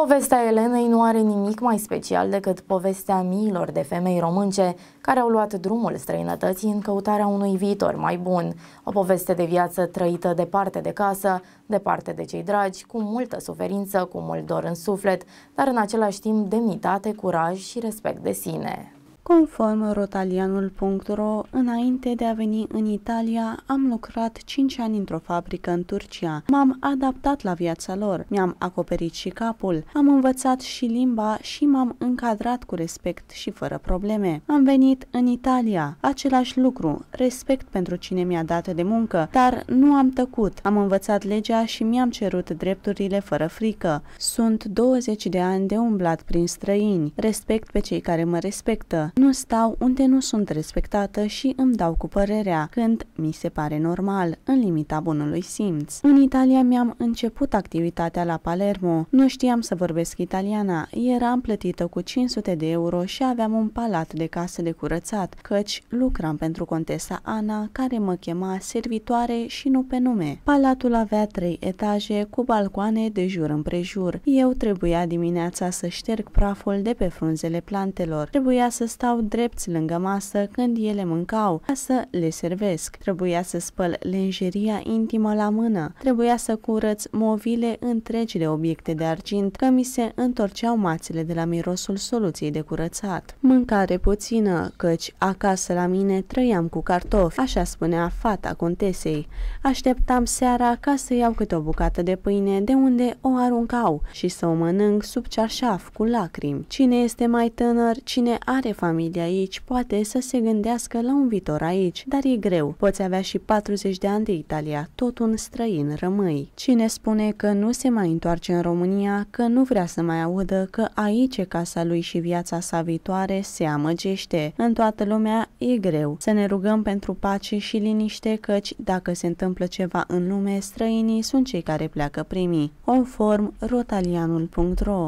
Povestea Elenei nu are nimic mai special decât povestea miilor de femei românce care au luat drumul străinătății în căutarea unui viitor mai bun. O poveste de viață trăită departe de casă, departe de cei dragi, cu multă suferință, cu mult dor în suflet, dar în același timp demnitate, curaj și respect de sine. Conform rotalianul.ro, înainte de a veni în Italia, am lucrat 5 ani într-o fabrică în Turcia. M-am adaptat la viața lor, mi-am acoperit și capul, am învățat și limba și m-am încadrat cu respect și fără probleme. Am venit în Italia, același lucru, respect pentru cine mi-a dat de muncă, dar nu am tăcut, am învățat legea și mi-am cerut drepturile fără frică. Sunt 20 de ani de umblat prin străini, respect pe cei care mă respectă, nu stau unde nu sunt respectată și îmi dau cu părerea, când mi se pare normal, în limita bunului simț. În Italia mi-am început activitatea la Palermo. Nu știam să vorbesc italiana, eram plătită cu 500 de euro și aveam un palat de casă de curățat, căci lucram pentru contesa Ana, care mă chema servitoare și nu pe nume. Palatul avea trei etaje cu balcoane de jur împrejur. Eu trebuia dimineața să șterg praful de pe frunzele plantelor. Trebuia să stau stau drepți lângă masă când ele mâncau, ca să le servesc. Trebuia să spăl lenjeria intimă la mână, trebuia să curăț movile întregi de obiecte de argint, că mi se întorceau mațele de la mirosul soluției de curățat. Mâncare puțină, căci acasă la mine trăiam cu cartofi, așa spunea fata contesei. Așteptam seara ca să iau câte o bucată de pâine de unde o aruncau și să o mănânc sub cearșaf cu lacrimi. Cine este mai tânăr, cine are familie, familie aici, poate să se gândească la un viitor aici, dar e greu. Poți avea și 40 de ani de Italia, tot un străin rămâi. Cine spune că nu se mai întoarce în România, că nu vrea să mai audă că aici e casa lui și viața sa viitoare, se amăgește. În toată lumea e greu. Să ne rugăm pentru pace și liniște, căci dacă se întâmplă ceva în lume, străinii sunt cei care pleacă primii. Conform rotalianul.ro